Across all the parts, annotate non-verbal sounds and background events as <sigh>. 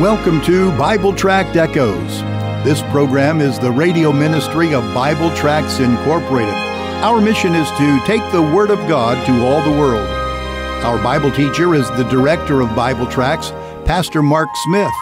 Welcome to Bible Tract Echoes. This program is the radio ministry of Bible Tracts Incorporated. Our mission is to take the Word of God to all the world. Our Bible teacher is the director of Bible Tracts, Pastor Mark Smith.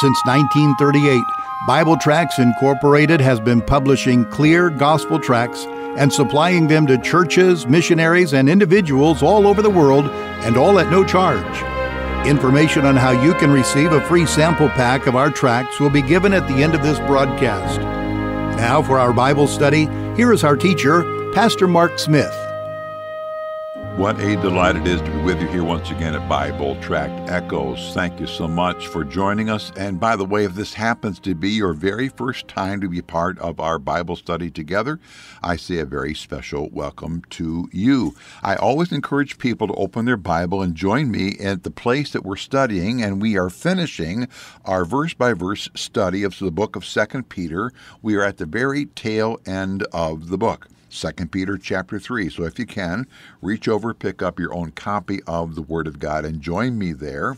Since 1938, Bible Tracts Incorporated has been publishing clear gospel tracts and supplying them to churches, missionaries, and individuals all over the world, and all at no charge. Information on how you can receive a free sample pack of our tracts will be given at the end of this broadcast. Now, for our Bible study, here is our teacher, Pastor Mark Smith. What a delight it is to be with you here once again at Bible Tract Echoes. Thank you so much for joining us. And by the way, if this happens to be your very first time to be part of our Bible study together, I say a very special welcome to you. I always encourage people to open their Bible and join me at the place that we're studying, and we are finishing our verse by verse study of the book of Second Peter. We are at the very tail end of the book. Second Peter chapter 3. So if you can, reach over, pick up your own copy of the Word of God, and join me there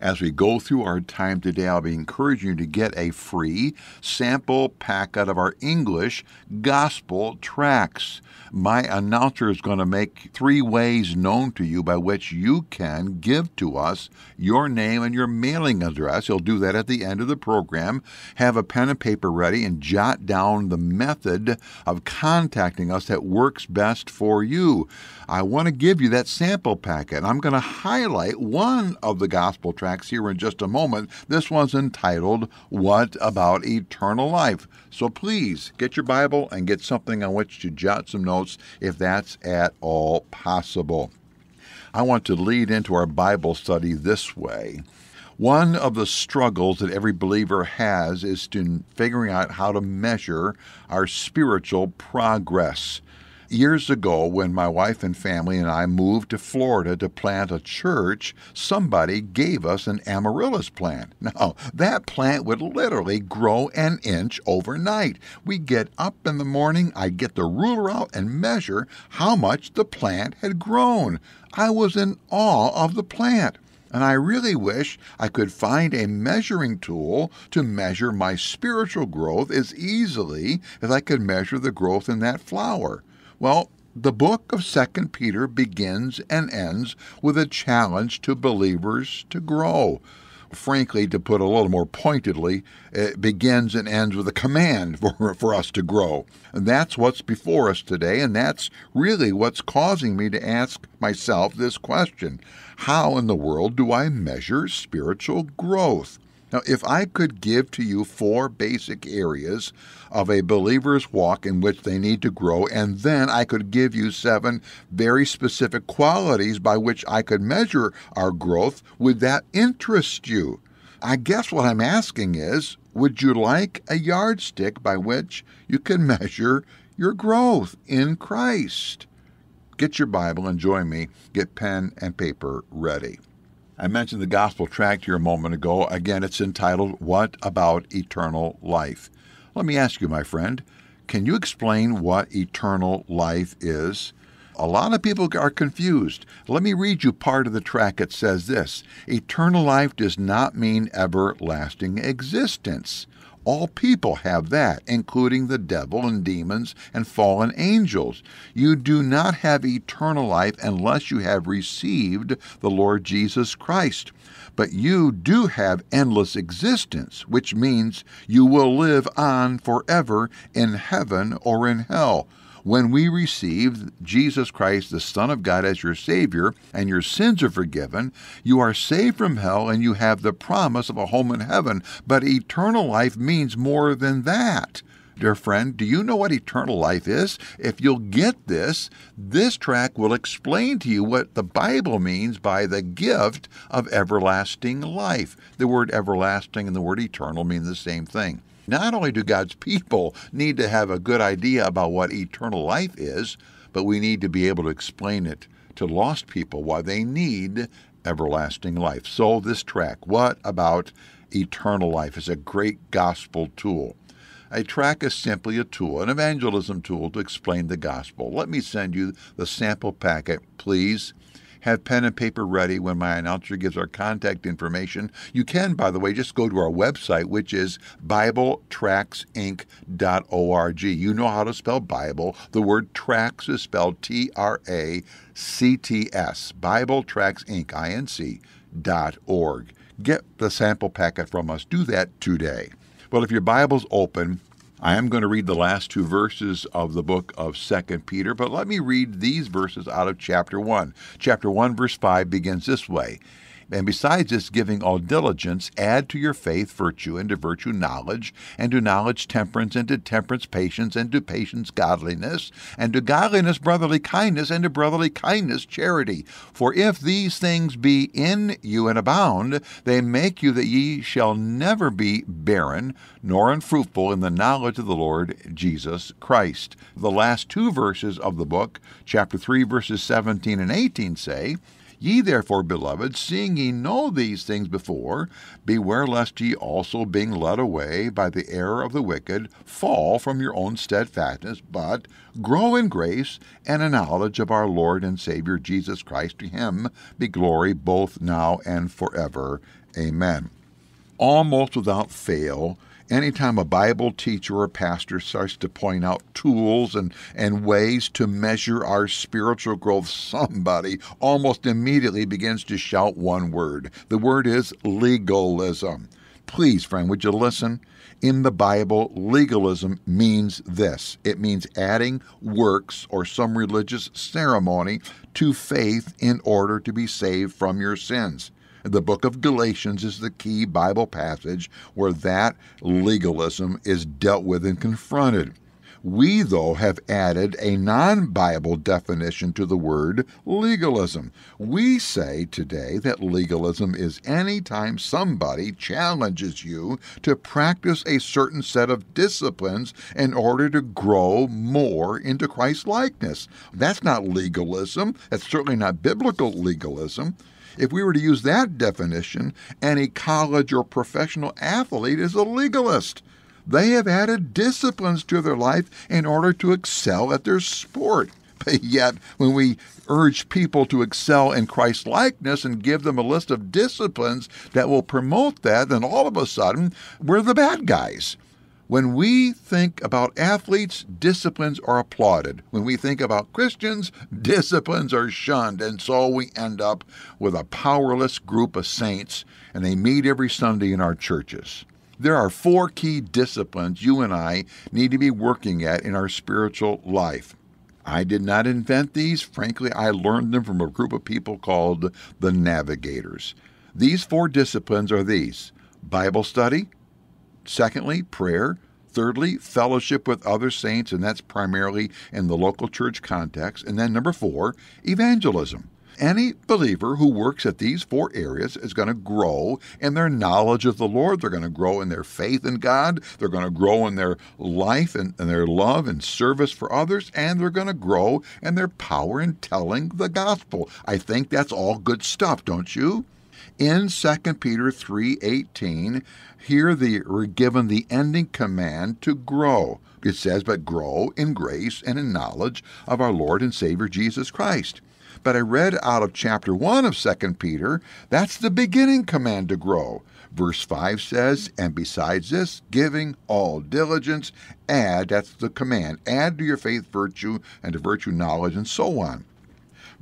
as we go through our time today, I'll be encouraging you to get a free sample packet of our English gospel tracks. My announcer is going to make three ways known to you by which you can give to us your name and your mailing address. He'll do that at the end of the program. Have a pen and paper ready and jot down the method of contacting us that works best for you. I want to give you that sample packet. I'm going to highlight one of the gospel tracks tracks here in just a moment. This one's entitled, What About Eternal Life? So please get your Bible and get something on which to jot some notes if that's at all possible. I want to lead into our Bible study this way. One of the struggles that every believer has is to figuring out how to measure our spiritual progress. Years ago, when my wife and family and I moved to Florida to plant a church, somebody gave us an amaryllis plant. <laughs> Now, that plant would literally grow an inch overnight. We get up in the morning, I get the ruler out and measure how much the plant had grown. I was in awe of the plant and I really wish I could find a measuring tool to measure my spiritual growth as easily as I could measure the growth in that flower. Well, the book of 2 Peter begins and ends with a challenge to believers to grow. Frankly, to put a little more pointedly, it begins and ends with a command <laughs> for, for us to grow. And that's what's before us today, and that's really what's causing me to ask myself this question How in the world do I measure spiritual growth? Now, if I could give to you four basic areas of a believer's walk in which they need to grow, and then I could give you seven very specific qualities by which I could measure our growth, would that interest you? I guess what I'm asking is would you like a yardstick by which you can <laughs> measure your growth in Christ? Get your Bible and join me. Get pen and paper ready. I mentioned the gospel tract here a moment ago. Again, it's entitled, What About Eternal Life? Let me ask you, my friend, can you explain what eternal life is? A lot of people are confused. Let me read you part of the tract. It says this Eternal life does not mean everlasting existence. All people have that, including the devil and demons and fallen angels. You do not have eternal life unless you have received the Lord Jesus Christ. But you do have endless existence, which means you will live on forever in heaven or in hell when we received Jesus Christ, the Son of God, as your Savior, and your sins are forgiven, you are saved from hell and you have the promise of a home in heaven. But eternal life means more than that. Dear friend, do you know what eternal life is? If you'll get this, this track will explain to you what the Bible means by the gift of everlasting life. The word everlasting and the word eternal mean the same thing. Not only do God's people need to have a good idea about what eternal life is, but we need to be able to explain it to lost people why they need everlasting life. So, this track, What About Eternal Life, is a great gospel tool. A track is simply a tool, an evangelism tool to explain the gospel. Let me send you the sample packet, please. Have pen and paper ready when my announcer gives our contact information. You can, by the way, just go to our website, which is BibleTracksInc.org. You know how to spell Bible. The word tracks is spelled T R A C T S. BibleTracksInc. Get the sample packet from us. Do that today. Well, if your Bible's open, I am going to read the last two verses of the book of 2 Peter, but let me read these verses out of chapter 1. Chapter 1, verse 5 begins this way and besides this, giving all diligence, add to your faith virtue, and to virtue knowledge, and to knowledge temperance, and to temperance patience, and to patience godliness, and to godliness brotherly kindness, and to brotherly kindness charity. For if these things be in you and abound, they make you that ye shall never be barren nor unfruitful in the knowledge of the Lord Jesus Christ. The last two verses of the book, chapter 3, verses 17 and 18, say, Ye therefore, beloved, seeing ye know these things before, beware lest ye also, being led away by the error of the wicked, fall from your own steadfastness, but grow in grace and in knowledge of our Lord and Savior Jesus Christ. To him be glory both now and forever. Amen. Almost without fail, anytime a Bible teacher or pastor starts to point out tools and, and ways to measure our spiritual growth, somebody almost immediately begins to shout one word. The word is legalism. Please, friend, would you listen? In the Bible, legalism means this it means adding works or some religious ceremony to faith in order to be saved from your sins. The book of Galatians is the key Bible passage where that legalism is dealt with and confronted. We, though, have added a non Bible definition to the word legalism. We say today that legalism is any time somebody challenges you to practice a certain set of disciplines in order to grow more into Christ likeness. That's not legalism. That's certainly not biblical legalism. If we were to use that definition, any college or professional athlete is a legalist. They have added disciplines to their life in order to excel at their sport. <laughs> But yet, when we urge people to excel in Christ likeness and give them a list of disciplines that will promote that, then all of a sudden we're the bad guys. When we think about athletes, disciplines are applauded. When we think about Christians, <laughs> disciplines are shunned. And so we end up with a powerless group of saints, and they meet every Sunday in our churches. There are four key disciplines you and I need to be working at in our spiritual life. I did not invent these. Frankly, I learned them from a group of people called the Navigators. These four disciplines are these Bible study, Secondly, prayer. Thirdly, fellowship with other saints, and that's primarily in the local church context. And then number four, evangelism. Any believer who works at these four areas is going to grow in their knowledge of the Lord. They're going to grow in their faith in God. They're going to grow in their life and, and their love and service for others. And they're going to grow in their power in telling the gospel. I think that's all good stuff, don't you? in 2 Peter 3:18, here they are given the ending command to grow. It says, "But grow in grace and in knowledge of our Lord and Savior Jesus Christ." But I read out of chapter 1 of 2 Peter, that's the beginning command to grow. Verse 5 says, And besides this, giving all diligence, add, that's the command, add to your faith virtue, and to virtue knowledge, and so on.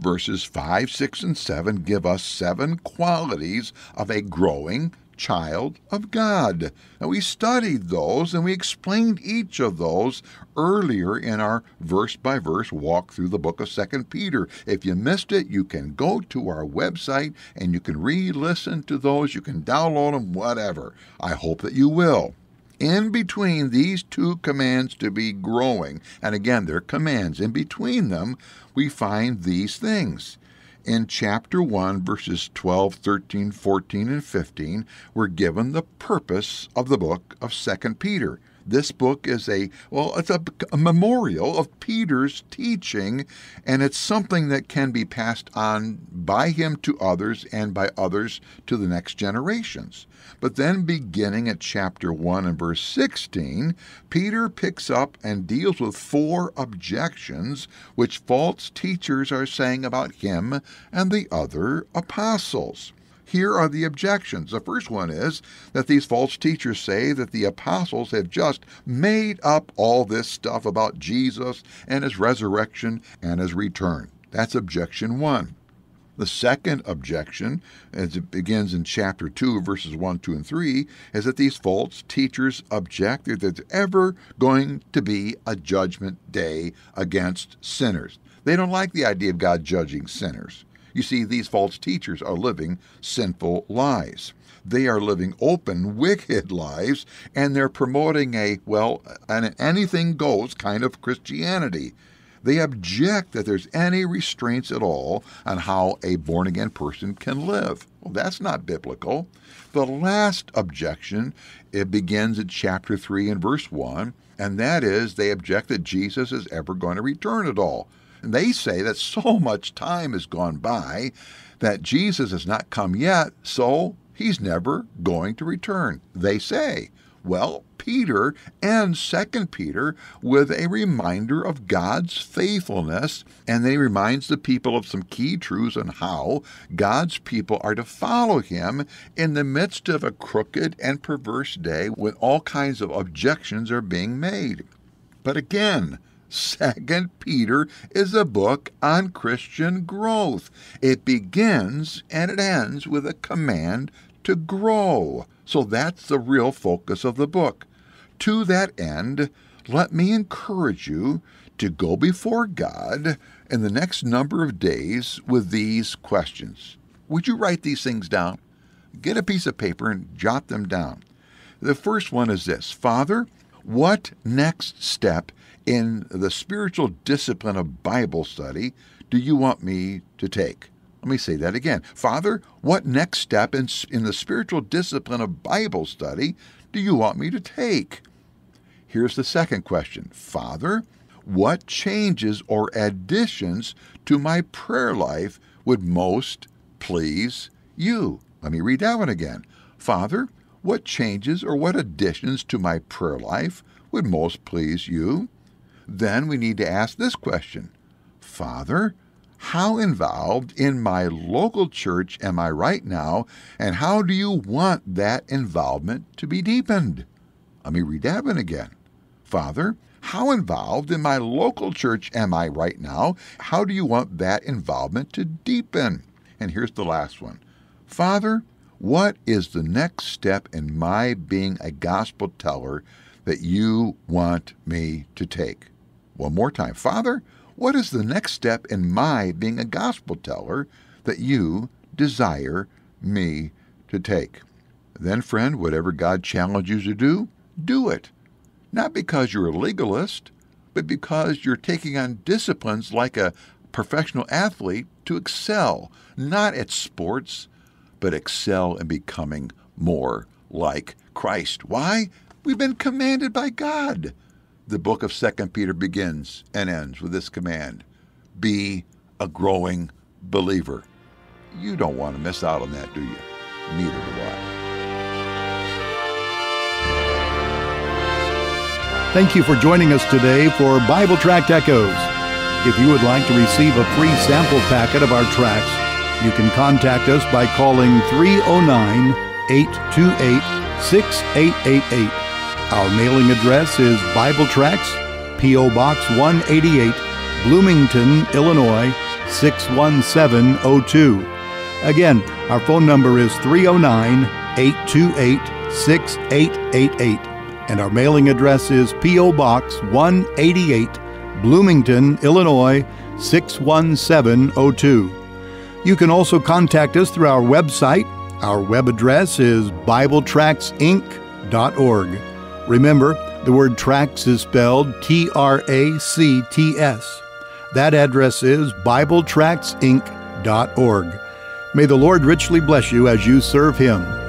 Verses 5, 6, and 7 give us seven qualities of a growing child of God. And we studied those and we explained each of those earlier in our verse by verse walk through the book of 2 Peter. If you missed it, you can go to our website and you can re listen to those, you can download them, whatever. I hope that you will in between these two commands to be growing, and again, they're commands, in between them, we find these things. In chapter 1, verses 12, 13, 14, and 15, we're given the purpose of the book of 2 Peter. This book is a, well, it's a, a memorial of Peter's teaching, and it's something that can be passed on by him to others and by others to the next generations. But then, beginning at chapter 1 and verse 16, Peter picks up and deals with four objections which false teachers are saying about him and the other apostles. Here are the objections. The first one is that these false teachers say that the apostles have just made up all this stuff about Jesus and his resurrection and his return. That's objection one. The second objection, as it begins in chapter 2, verses 1, 2, and 3, is that these false teachers object that there's ever going to be a judgment day against sinners. They don't like the idea of God judging sinners. You see, these false teachers are living sinful lives. They are living open, wicked lives, and they're promoting a, well, an anything goes kind of Christianity. They object that there's any restraints at all on how a born again person can live. Well, that's not biblical. The last objection, it begins in chapter 3 and verse 1, and that is they object that Jesus is ever going to return at all they say that so much time has gone by that Jesus has not come yet, so he's never going to return, they say. Well, Peter and Second Peter with a reminder of God's faithfulness, and then he reminds the people of some key truths on how God's people are to follow him in the midst of a crooked and perverse day when all kinds of objections are being made. But again, Second Peter is a book on Christian growth. It begins and it ends with a command to grow. So that's the real focus of the book. To that end, let me encourage you to go before God in the next number of days with these questions. Would you write these things down? Get a piece of paper and jot them down. The first one is this Father, what next step in the spiritual discipline of Bible study do you want me to take? Let me say that again. Father, what next step in, in the spiritual discipline of Bible study do you want me to take? Here's the second question Father, what changes or additions to my prayer life would most please you? Let me read that one again. Father, what changes or what additions to my prayer life would most please you? Then we need to ask this question Father, how involved in my local church am I right now, and how do you want that involvement to be deepened? Let me read that one again. Father, how involved in my local church am I right now? How do you want that involvement to deepen? And here's the last one Father, what is the next step in my being a gospel teller that you want me to take? one more time Father, what is the next step in my being a gospel teller that you desire me to take? Then, friend, whatever God challenges you to do, do it. Not because you're a legalist, but because you're taking on disciplines like a professional athlete to excel, not at sports, but excel in becoming more like Christ. Why? We've been commanded by God the book of Second Peter begins and ends with this command be a growing believer. You don't want to miss out on that, do you? Neither do I. Thank you for joining us today for Bible Tract Echoes. If you would like to receive a free sample packet of our tracks, you can contact us by calling 309 828 6888 our mailing address is Bible Tracks, P.O. Box 188, Bloomington, Illinois 61702. Again, our phone number is 309 828 6888. And our mailing address is P.O. Box 188, Bloomington, Illinois 61702. You can also contact us through our website. Our web address is BibleTracksInc.org. Remember, the word tracts is spelled T R A C T S. That address is BibleTractsInc.org. May the Lord richly bless you as you serve Him.